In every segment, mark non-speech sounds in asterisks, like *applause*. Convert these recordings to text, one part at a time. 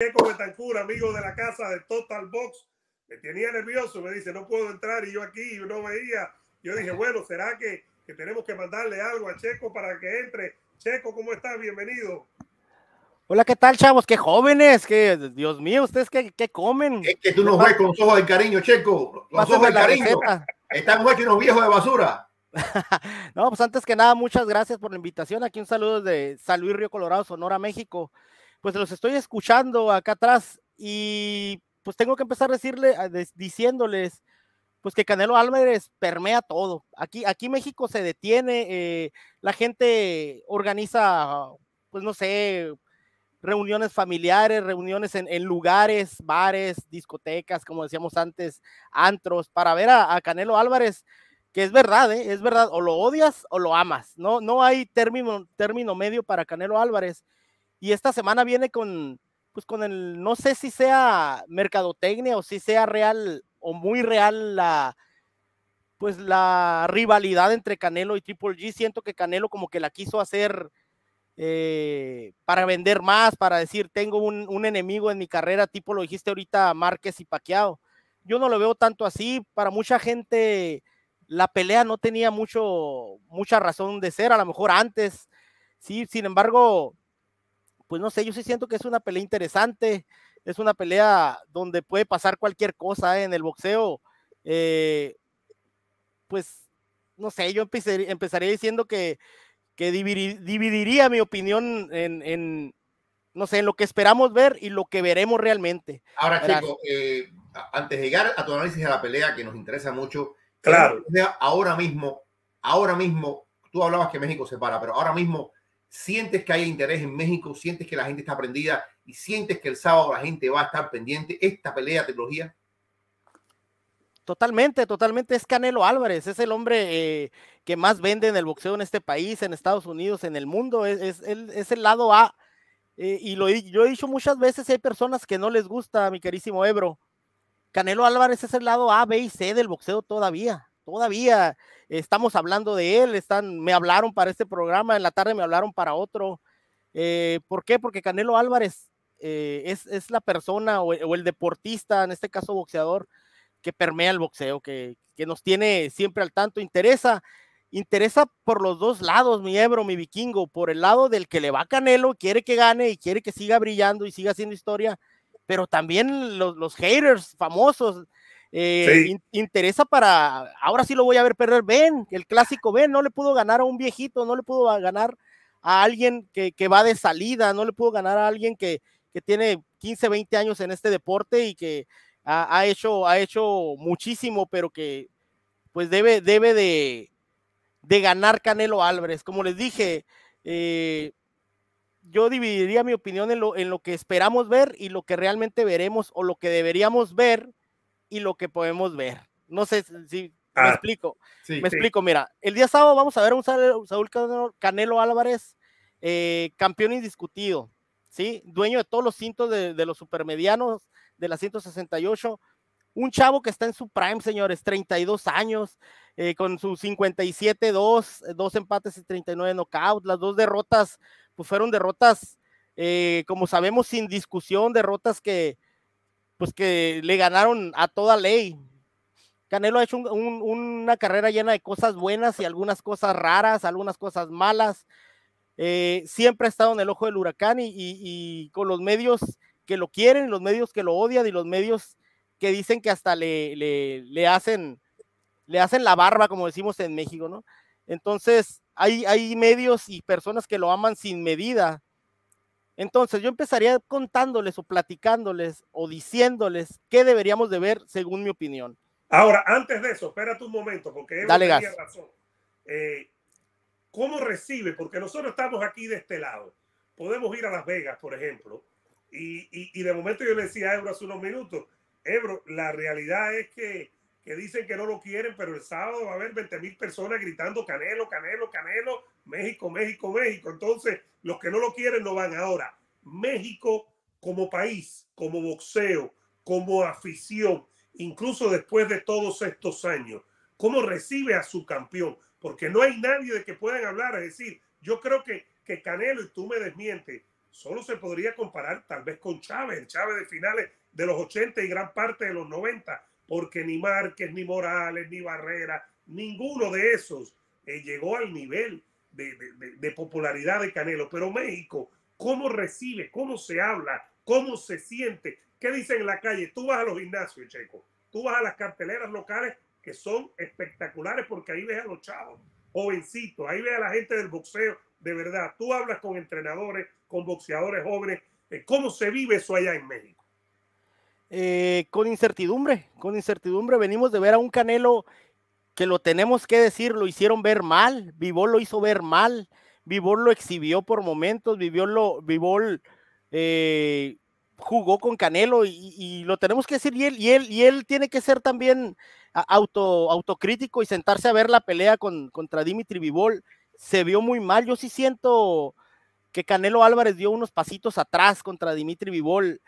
Checo Betancourt, amigo de la casa de Total Box, me tenía nervioso, me dice, no puedo entrar y yo aquí yo no veía. Yo dije, bueno, ¿será que, que, tenemos que mandarle algo a Checo para que entre? Checo, ¿cómo estás? Bienvenido. Hola, ¿qué tal, chavos? ¡Qué jóvenes! ¡Qué, Dios mío, ustedes qué, qué comen! Es que tú nos ves con ojos de cariño, Checo. Los ojos de cariño. Están que unos viejos de basura. *laughs* no, pues antes que nada, muchas gracias por la invitación. Aquí un saludo de San Luis Río Colorado, Sonora, México pues los estoy escuchando acá atrás y pues tengo que empezar a decirle, diciéndoles, pues que Canelo Álvarez permea todo. Aquí, aquí México se detiene, eh, la gente organiza, pues no sé, reuniones familiares, reuniones en, lugares, bares, discotecas, como decíamos antes, antros, para ver a, Canelo Álvarez, que es verdad, ¿eh? es verdad, o lo odias o lo amas, no, no hay término, término medio para Canelo Álvarez. Y esta semana viene con, pues con el, no sé si sea mercadotecnia o si sea real o muy real la, pues la rivalidad entre Canelo y Triple G. Siento que Canelo como que la quiso hacer eh, para vender más, para decir, tengo un, enemigo en mi carrera, tipo lo dijiste ahorita Márquez y Paqueado. Yo no lo veo tanto así. Para mucha gente la pelea no tenía mucho, mucha razón de ser, a lo mejor antes. Sí, sin embargo, pues no sé, yo sí siento que es una pelea interesante, es una pelea donde puede pasar cualquier cosa ¿eh? en el boxeo. Eh, pues no sé, yo empezaría diciendo que, que dividiría mi opinión en, no sé, en lo que esperamos ver y lo que veremos realmente. Ahora, Chico, eh, antes de llegar a tu análisis de la pelea, que nos interesa mucho, claro. ahora mismo, ahora mismo, tú hablabas que México se para, pero ahora mismo sientes que hay interés en México, sientes que la gente está prendida y sientes que el sábado la gente va a estar pendiente. Esta pelea, tecnología Totalmente, totalmente es Canelo Álvarez, es el hombre eh, que más vende en el boxeo en este país, en Estados Unidos, en el mundo, es, el lado A. Eh, y lo, yo he dicho muchas veces, hay personas que no les gusta, mi carísimo Ebro. Canelo Álvarez es el lado A, B y C del boxeo todavía todavía estamos hablando de él, están, me hablaron para este programa, en la tarde me hablaron para otro. Eh, ¿Por qué? Porque Canelo Álvarez eh, es, la persona o, el deportista, en este caso boxeador, que permea el boxeo, que, que, nos tiene siempre al tanto, interesa. Interesa por los dos lados, mi Ebro, mi vikingo, por el lado del que le va Canelo, quiere que gane y quiere que siga brillando y siga haciendo historia, pero también los, los haters famosos, eh, interesa para, ahora sí lo voy a ver perder, ven, el clásico, ven, no le pudo ganar a un viejito, no le pudo ganar a alguien que, va de salida, no le pudo ganar a alguien que, tiene 15, 20 años en este deporte y que ha, hecho, ha hecho muchísimo, pero que pues debe, debe de, ganar Canelo Álvarez. Como les dije, eh, yo dividiría mi opinión en lo, en lo que esperamos ver y lo que realmente veremos o lo que deberíamos ver y lo que podemos ver. No sé si me ah, explico. me explico, mira, el día sábado vamos a ver a un Saúl Canelo Álvarez, eh, campeón indiscutido, ¿sí? Dueño de todos los cintos de, los supermedianos, de las 168, un chavo que está en su prime, señores, 32 años, eh, con sus 57-2, dos, eh, dos empates y 39 knockouts, las dos derrotas, pues fueron derrotas, como sabemos, sin discusión, derrotas que, pues que le ganaron a toda ley. Canelo ha hecho una carrera llena de cosas buenas y algunas cosas raras, algunas cosas malas. Eh, siempre ha estado en el ojo del huracán y, con los medios que lo quieren, los medios que lo odian y los medios que dicen que hasta le, le, le hacen le hacen la barba, como decimos en México, ¿no? Entonces, hay, hay medios y personas que lo aman sin medida entonces yo empezaría contándoles o platicándoles o diciéndoles qué deberíamos de ver según mi opinión. Ahora, antes de eso, espérate un momento, porque Ebro tenía razón. Eh, ¿Cómo recibe? Porque nosotros estamos aquí de este lado. Podemos ir a Las Vegas, por ejemplo, y, y de momento yo le decía a Ebro hace unos minutos, Ebro, la realidad es que que dicen que no lo quieren, pero el sábado va a haber 20 mil personas gritando Canelo, Canelo, Canelo, México, México, México. Entonces, los que no lo quieren no van ahora. México como país, como boxeo, como afición, incluso después de todos estos años, cómo recibe a su campeón, porque no hay nadie de que puedan hablar, es decir, yo creo que, que Canelo, y tú me desmientes, solo se podría comparar tal vez con Chávez, Chávez de finales de los 80 y gran parte de los 90, porque ni Márquez, ni Morales, ni Barrera, ninguno de esos eh, llegó al nivel de, de, popularidad de Canelo. Pero México, ¿cómo recibe? ¿Cómo se habla? ¿Cómo se siente? ¿Qué dicen en la calle? Tú vas a los gimnasios, Checo. Tú vas a las carteleras locales que son espectaculares porque ahí ves a los chavos, jovencitos, ahí ve a la gente del boxeo, de verdad. Tú hablas con entrenadores, con boxeadores jóvenes. Eh, ¿Cómo se vive eso allá en México? Eh, con incertidumbre, con incertidumbre. Venimos de ver a un Canelo que lo tenemos que decir, lo hicieron ver mal, Vivol lo hizo ver mal, Vivol lo exhibió por momentos, Vivol eh, jugó con Canelo y, lo tenemos que decir, y él, y él, y él tiene que ser también auto, autocrítico y sentarse a ver la pelea contra Dimitri Vivol. Se vio muy mal, yo sí siento que Canelo Álvarez dio unos pasitos atrás contra Dimitri Vivol.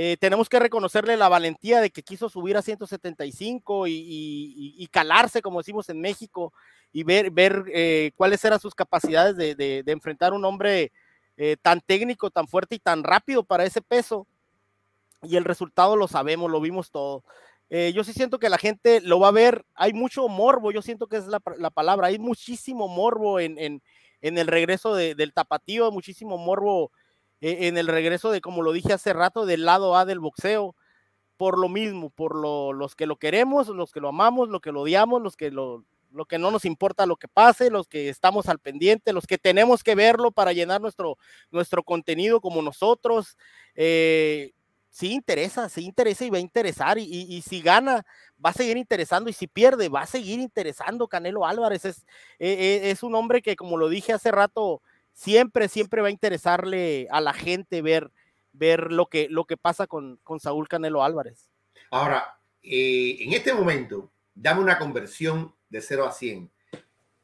Eh, tenemos que reconocerle la valentía de que quiso subir a 175 y, calarse, como decimos en México, y ver, ver eh, cuáles eran sus capacidades de, enfrentar un hombre eh, tan técnico, tan fuerte y tan rápido para ese peso. Y el resultado lo sabemos, lo vimos todo. yo sí siento que la gente lo va a ver, hay mucho morbo, yo siento que es la, palabra, hay muchísimo morbo en, en, el regreso del tapatío, muchísimo morbo e, en el regreso de, como lo dije hace rato, del lado A del boxeo, por lo mismo, por los que lo queremos, los que lo amamos, los que lo odiamos, los que lo, lo que no nos importa lo que pase, los que estamos al pendiente, los que tenemos que verlo para llenar nuestro, nuestro contenido como nosotros. Eh, sí interesa, sí interesa y va a interesar. Y, si gana, va a seguir interesando. Y si pierde, va a seguir interesando. Canelo Álvarez es, e, e, es un hombre que, como lo dije hace rato, siempre, siempre va a interesarle a la gente ver, ver lo, que, lo que pasa con, con Saúl Canelo Álvarez. Ahora, eh, en este momento, dame una conversión de 0 a 100.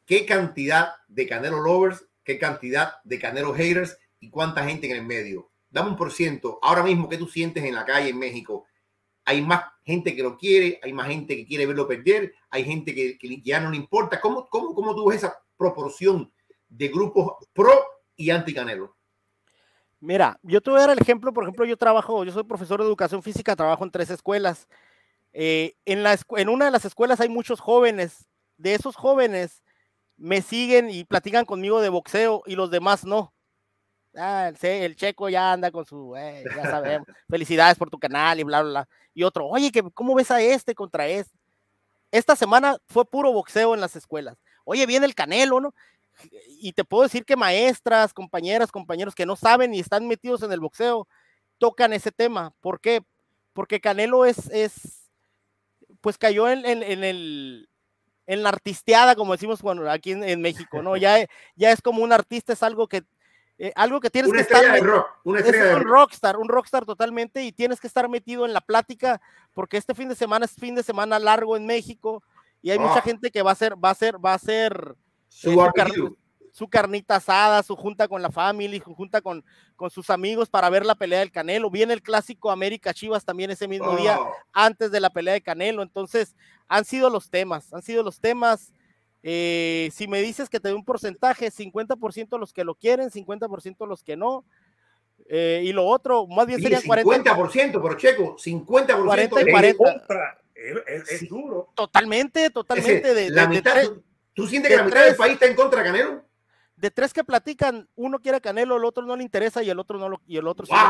¿Qué cantidad de Canelo lovers, qué cantidad de Canelo haters y cuánta gente en el medio? Dame un por ciento. Ahora mismo, ¿qué tú sientes en la calle en México? Hay más gente que lo quiere, hay más gente que quiere verlo perder, hay gente que, ya no le importa. ¿Cómo, cómo, cómo tú ves esa proporción de grupos pro y anti Canelo? Mira, yo te voy a dar el ejemplo, por ejemplo, yo trabajo, yo soy profesor de educación física, trabajo en tres escuelas. Eh, en, en una de las escuelas hay muchos jóvenes, de esos jóvenes me siguen y platican conmigo de boxeo y los demás no. Ah, el, checo ya anda con su, eh, ya sabemos, *laughs* felicidades por tu canal y bla, bla, bla. Y otro, oye, que, ¿cómo ves a este contra este? Esta semana fue puro boxeo en las escuelas. Oye, viene el Canelo, ¿no? y te puedo decir que maestras, compañeras, compañeros que no saben y están metidos en el boxeo, tocan ese tema. ¿Por qué? Porque Canelo es, es pues cayó en, el, en la artisteada, como decimos bueno, aquí en, México, ¿no? Ya, *laughs* ya es como un artista, es algo que, eh, algo que tienes que estar... un rockstar, un rockstar totalmente y tienes que estar metido en la plática porque este fin de semana es fin de semana largo en México y hay mucha ah. gente que va a ser, va a ser, va a ser su, carnita asada, su junta con la familia, su junta con, con sus amigos para ver la pelea del Canelo. Viene el clásico América Chivas también ese mismo día, oh. antes de la pelea de Canelo. Entonces, han sido los temas, han sido los temas. Eh, si me dices que te doy un porcentaje, 50% los que lo quieren, 50% los que no. Eh, y lo otro, más bien sería 40%. 50% por Checo, 50% 40 Es, duro. Totalmente, totalmente. de, ¿Tú sientes que la mitad del país está en contra de Canelo? De tres que platican, uno quiere a Canelo, el otro no le interesa y el otro no lo, y el otro quiere.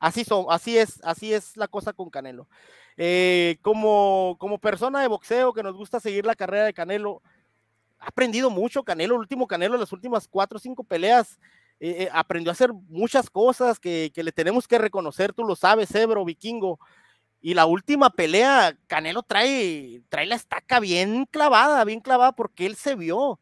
Así son, así es, así es la cosa con Canelo. Eh, como, como persona de boxeo que nos gusta seguir la carrera de Canelo, ha aprendido mucho Canelo, el último Canelo, las últimas cuatro o cinco peleas, eh, eh, aprendió a hacer muchas cosas que, que, le tenemos que reconocer, tú lo sabes, Ebro, Vikingo. Y la última pelea, Canelo trae, trae la estaca bien clavada, bien clavada, porque él se vio.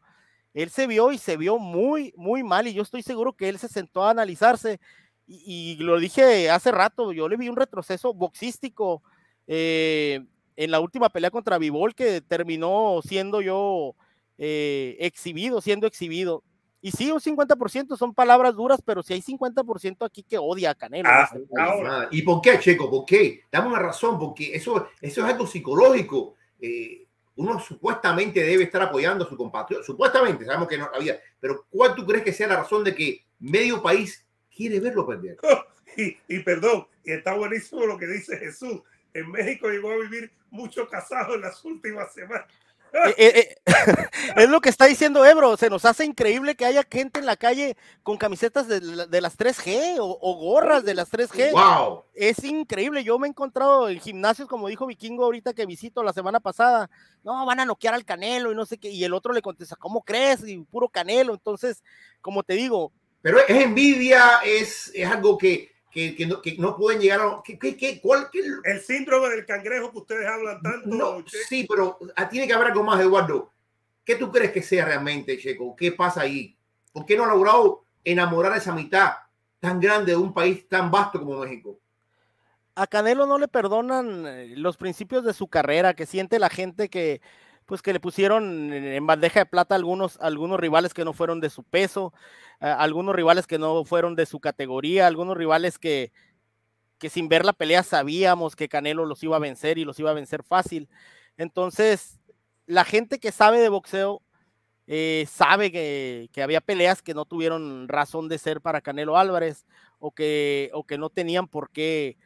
Él se vio y se vio muy, muy mal. Y yo estoy seguro que él se sentó a analizarse. Y, lo dije hace rato, yo le vi un retroceso boxístico eh, en la última pelea contra Vivol, que terminó siendo yo eh, exhibido, siendo exhibido. Y sí, un 50% son palabras duras, pero si hay 50% aquí que odia a Canelo. Ah, este, pues, ¿y por qué, Checo? ¿Por qué? Dame una razón, porque eso, eso es algo psicológico. Eh, uno supuestamente debe estar apoyando a su compatriota, supuestamente, sabemos que no había, pero ¿cuál tú crees que sea la razón de que medio país quiere verlo perder? *laughs* y, y perdón, y está buenísimo lo que dice Jesús. En México llegó a vivir mucho casado en las últimas semanas. Eh, eh, eh, *laughs* es lo que está diciendo Ebro, se nos hace increíble que haya gente en la calle con camisetas de, las 3G o, gorras de las 3G. Es increíble, yo me he encontrado en gimnasios, como dijo Vikingo ahorita que visito la semana pasada, no, van a noquear al Canelo y no sé qué, y el otro le contesta, ¿cómo crees? Y puro Canelo, entonces, como te digo. Pero es envidia, es, es algo que que, que, no, pueden llegar a... Que, que El síndrome del cangrejo que ustedes hablan tanto. sí, pero ah, tiene que haber algo más, Eduardo. ¿Qué tú crees que sea realmente, Checo? ¿Qué pasa ahí? ¿Por qué no ha logrado enamorar a esa mitad tan grande de un país tan vasto como México? A Canelo no le perdonan eh, los principios de su carrera, que siente la gente que pues que le pusieron en bandeja de plata algunos, algunos rivales que no fueron de su peso, algunos rivales que no fueron de su categoría, algunos rivales que, que sin ver la pelea sabíamos que Canelo los iba a vencer y los iba a vencer fácil. Entonces, la gente que sabe de boxeo eh, sabe que, había peleas que no tuvieron razón de ser para Canelo Álvarez o que, o que no tenían por qué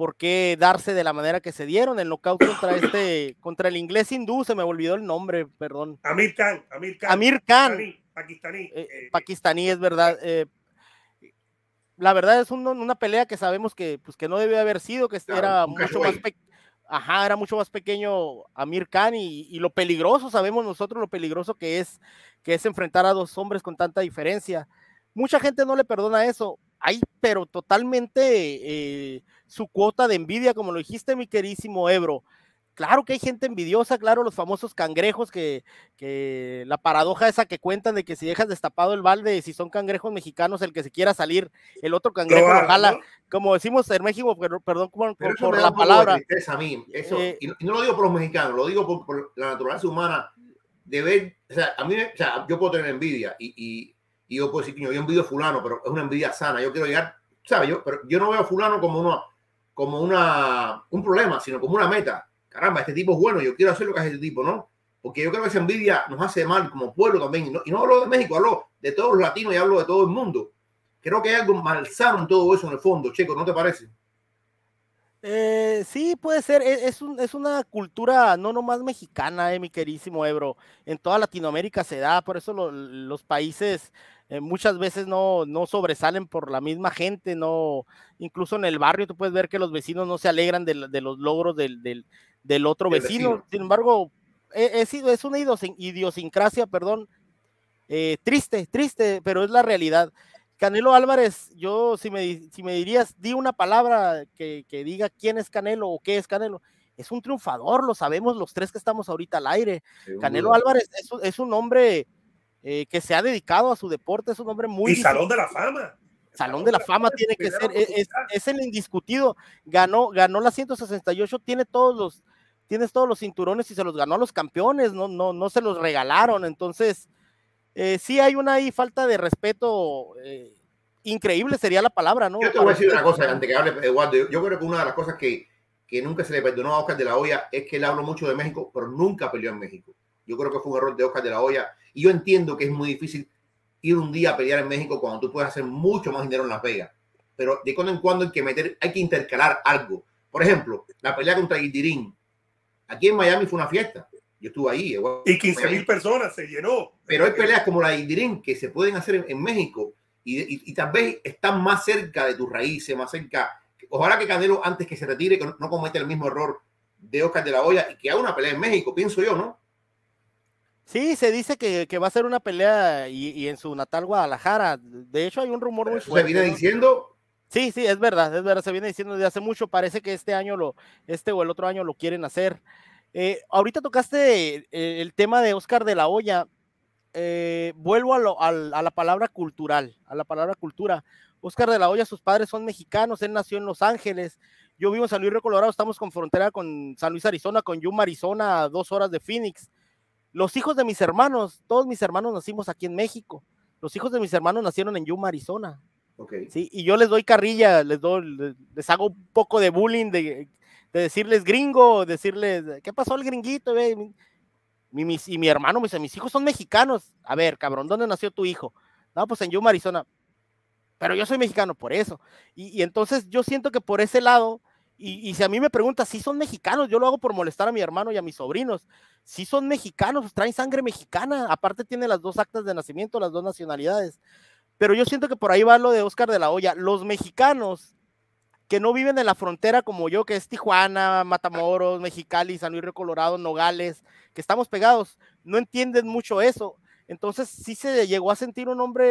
por qué darse de la manera que se dieron el knockout contra este, contra el inglés hindú, se me olvidó el nombre, perdón. Amir Khan, Amir Khan. Pakistaní. Pakistaní, eh, eh, es eh, verdad. la verdad es una pelea que sabemos que, pues, que no debió haber sido, que era mucho más pequeño. Ajá, era mucho más pequeño Amir Khan y, lo peligroso, sabemos nosotros lo peligroso que es, que es enfrentar a dos hombres con tanta diferencia. Mucha gente no le perdona eso, hay, pero totalmente su cuota de envidia, como lo dijiste, mi querísimo Ebro. Claro que hay gente envidiosa, claro, los famosos cangrejos que, que la paradoja esa que cuentan de que si dejas destapado el balde, si son cangrejos mexicanos, el que se quiera salir, el otro cangrejo lo, jala, como decimos en México, pero, perdón por, la palabra. Eh, y, no, lo digo por los mexicanos, lo digo por, la naturaleza humana de ver, a mí, yo puedo tener envidia y, yo puedo decir, yo envidio a fulano, pero es una envidia sana, yo quiero llegar, ¿sabes? Yo, pero yo no veo a fulano como uno como una, un problema, sino como una meta. Caramba, este tipo es bueno, yo quiero hacer lo que hace este tipo, ¿no? Porque yo creo que esa envidia nos hace mal como pueblo también. Y no, hablo de México, hablo de todos los latinos y hablo de todo el mundo. Creo que hay algo malsano en todo eso en el fondo, Checo, ¿no te parece? Eh, sí, puede ser. E, es, una cultura no nomás mexicana, eh, mi querísimo Ebro. En toda Latinoamérica se da, por eso los países eh, muchas veces no, no sobresalen por la misma gente, no, incluso en el barrio tú puedes ver que los vecinos no se alegran de, los logros del, del, otro vecino. Sin embargo, e, es, es una idiosincrasia, perdón, eh, triste, triste, pero es la realidad. Canelo Álvarez, yo si me, si me dirías, di una palabra que, que diga quién es Canelo o qué es Canelo es un triunfador, lo sabemos los tres que estamos ahorita al aire. Canelo Álvarez es, es, un hombre eh, que se ha dedicado a su deporte, es un hombre muy... Y Salón de la Fama. Salón de la Fama tiene que ser, e, es, el indiscutido. Ganó, ganó la 168, tiene todos los, tienes todos los cinturones y se los ganó a los campeones, no, no, no se los regalaron. Entonces, eh, sí hay una falta de respeto. Eh, increíble sería la palabra, ¿no? Yo te voy a decir una este cosa, antes que hable Eduardo. Yo, creo que una de las cosas que, que, nunca se le perdonó a Oscar de la Hoya es que él habló mucho de México, pero nunca peleó en México. Yo creo que fue un error de Oscar de la Hoya y yo entiendo que es muy difícil ir un día a pelear en México cuando tú puedes hacer mucho más dinero en Las Vegas. Pero de cuando en cuando hay que meter, hay que intercalar algo. Por ejemplo, la pelea contra Guildirín. Aquí en Miami fue una fiesta. Yo estuve ahí. Eh, y 15 mil personas se llenó. Pero hay peleas como la de que se pueden hacer en, México y, tal vez están más cerca de tus raíces, más cerca. Ojalá que Canelo, antes que se retire, no, no cometa el mismo error de Oscar de la Hoya y que haga una pelea en México, pienso yo, ¿no? Sí, se dice que, va a ser una pelea y, en su natal Guadalajara. De hecho, hay un rumor muy eh, fuerte. ¿Se viene diciendo? Sí, sí, es verdad, es verdad, se viene diciendo desde hace mucho. Parece que este año lo, este o el otro año lo quieren hacer. Eh, ahorita tocaste eh, el tema de Oscar de la Hoya. vuelvo a, lo, a, la palabra cultural, a la palabra cultura. Oscar de la Hoya, sus padres son mexicanos, él nació en Los Ángeles. Yo vivo en San Luis Río Colorado, estamos con frontera con San Luis, Arizona, con Yuma, Arizona, a dos horas de Phoenix los hijos de mis hermanos, todos mis hermanos nacimos aquí en México. Los hijos de mis hermanos nacieron en Yuma, Arizona. Okay. Sí, y yo les doy carrilla, les, doy, les hago un poco de bullying, de, de decirles gringo, decirles, ¿qué pasó el gringuito? y mi hermano me dice, mis hijos son mexicanos. A ver, cabrón, ¿dónde nació tu hijo? No, pues en Yuma, Arizona. Pero yo soy mexicano por eso. Y, y entonces yo siento que por ese lado, y, si a mí me pregunta si son mexicanos, yo lo hago por molestar a mi hermano y a mis sobrinos. Si ¿Sí son mexicanos, traen sangre mexicana. Aparte tiene las dos actas de nacimiento, las dos nacionalidades. Pero yo siento que por ahí va lo de Oscar de la Hoya. Los mexicanos que no viven en la frontera como yo, que es Tijuana, Matamoros, Mexicali, San Luis Río Colorado, Nogales, que estamos pegados, no entienden mucho eso. Entonces sí se llegó a sentir un hombre